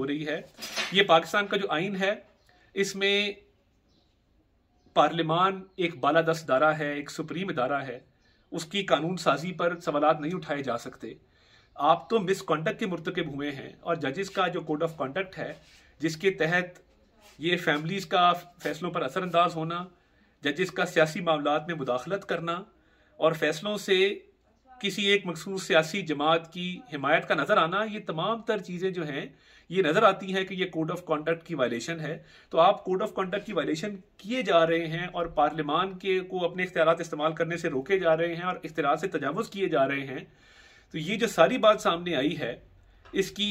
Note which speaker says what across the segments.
Speaker 1: हो रही है ये पाकिस्तान का जो आइन है इसमें पार्लियामान एक बालादस्त अदारा है एक सुप्रीम इदारा है उसकी कानून साजी पर सवाल नहीं उठाए जा सकते आप तो मिसकॉन्डक्ट के मुरतकब हुए हैं और जजेस का जो कोड ऑफ कॉन्डक्ट है जिसके तहत ये फैमिलीज़ का फैसलों पर असरअंदाज होना जजेस का सियासी मामला में मुदाखलत करना और फैसलों से किसी एक मखसूस सियासी जमात की हिमायत का नज़र आना ये तमाम तर चीज़ें जो हैं ये नज़र आती हैं कि ये कोड ऑफ कॉन्डक्ट की वायलेशन है तो आप कोड ऑफ कॉन्डक्ट की वायलेशन किए जा रहे हैं और पार्लियामान के को अपने इख्तियार इस्तेमाल करने से रोके जा रहे हैं और इख्तियार से तजावज़ किए जा रहे हैं तो ये जो सारी बात सामने आई है इसकी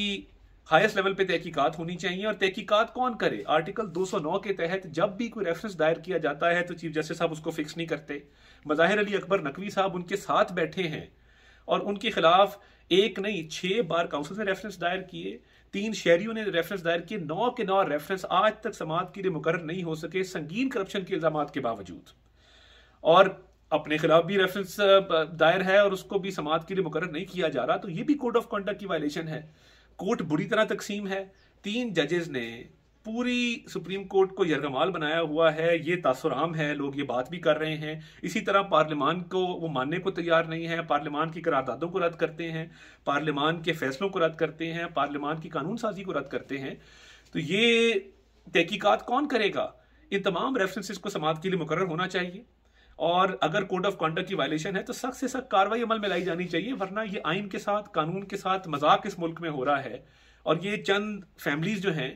Speaker 1: हाइस्ट लेवल पे तहकीकात होनी चाहिए और तहकीकात कौन करे आर्टिकल 209 के तहत जब भी कोई रेफरेंस दायर किया जाता है तो चीफ जस्टिस साहब उसको फिक्स नहीं करते मज़ाहिर अली अकबर नकवी साहब उनके साथ बैठे हैं और उनके खिलाफ एक नहीं छह बार काउंसिल ने रेफरेंस दायर किए तीन शहरियों ने रेफरेंस दायर किए नौ के नौ रेफरेंस आज तक समाज के लिए मुकर नहीं हो सके संगीन करप्शन के इल्जाम के बावजूद और अपने खिलाफ भी रेफरेंस दायर है और उसको भी समाज के लिए मुकर नहीं किया जा रहा तो ये भी कोड ऑफ कंडक्ट की वायलेशन है कोर्ट बुरी तरह तकसीम है तीन जजेस ने पूरी सुप्रीम कोर्ट को यरगमाल बनाया हुआ है ये तासुराम है लोग ये बात भी कर रहे हैं इसी तरह पार्लियामान को वो मानने को तैयार नहीं है पार्लियामान की करारदादों को रद्द करते हैं पार्लियामान के फैसलों को रद्द करते हैं पार्लियामान की कानून साजी को रद्द करते हैं तो ये तहकीकत कौन करेगा इन तमाम रेफरेंसेस को समाज के लिए मुकर होना चाहिए और अगर कोड ऑफ कॉन्डक्ट की वायलेशन है तो सख्त से सख्त कार्रवाई अमल में लाई जानी चाहिए वरना ये आइन के साथ कानून के साथ मजाक इस मुल्क में हो रहा है और ये चंद फैमिलीज जो हैं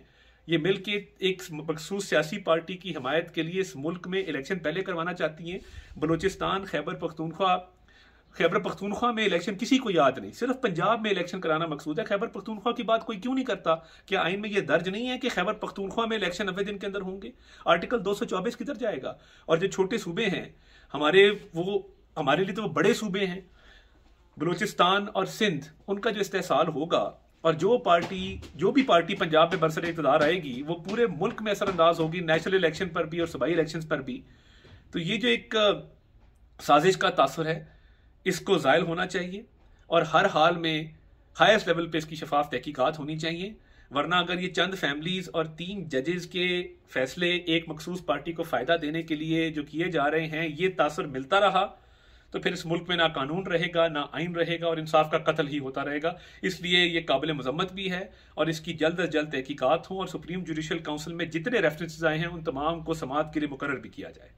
Speaker 1: ये मिल के एक मखसूस सियासी पार्टी की हमायत के लिए इस मुल्क में इलेक्शन पहले करवाना चाहती हैं बलोचिस्तान खैबर पख्तूनख्वा खैबर पख्तूनख्वा में इलेक्शन किसी को याद नहीं सिर्फ पंजाब में इलेक्शन कराना मकसूद है खैबर पख्तूनख्वा की बात कोई क्यों नहीं करता क्या आइन में यह दर्ज नहीं है कि खैबर पख्तूनख्वा में इलेक्शन नब्बे दिन के अंदर होंगे आर्टिकल 224 किधर जाएगा और जो छोटे सूबे हैं हमारे वो हमारे लिए तो वो बड़े सूबे हैं बलोचिस्तान और सिंध उनका जो इस्तेसाल होगा और जो पार्टी जो भी पार्टी पंजाब में बरसर इकतदार आएगी वो पूरे मुल्क में असरअंदाज होगी नेशनल इलेक्शन पर भी और सूबाई इलेक्शन पर भी तो ये जो एक साजिश का तासर है इसको ज़ायल होना चाहिए और हर हाल में हाइस्ट लेवल पे इसकी शफाफ तहकीकत होनी चाहिए वरना अगर ये चंद फैमिलीज़ और तीन जजेस के फैसले एक मखसूस पार्टी को फ़ायदा देने के लिए जो किए जा रहे हैं ये तासर मिलता रहा तो फिर इस मुल्क में ना कानून रहेगा ना आइन रहेगा और इंसाफ का कत्ल ही होता रहेगा इसलिए ये काबिल मजम्मत भी है और इसकी जल्द अज जल्द तहकीकत हों और सुप्रीम जुडिशल काउंसिल में जितने रेफरेंसेज आए हैं उन तमाम को समात के लिए मुकर भी किया जाए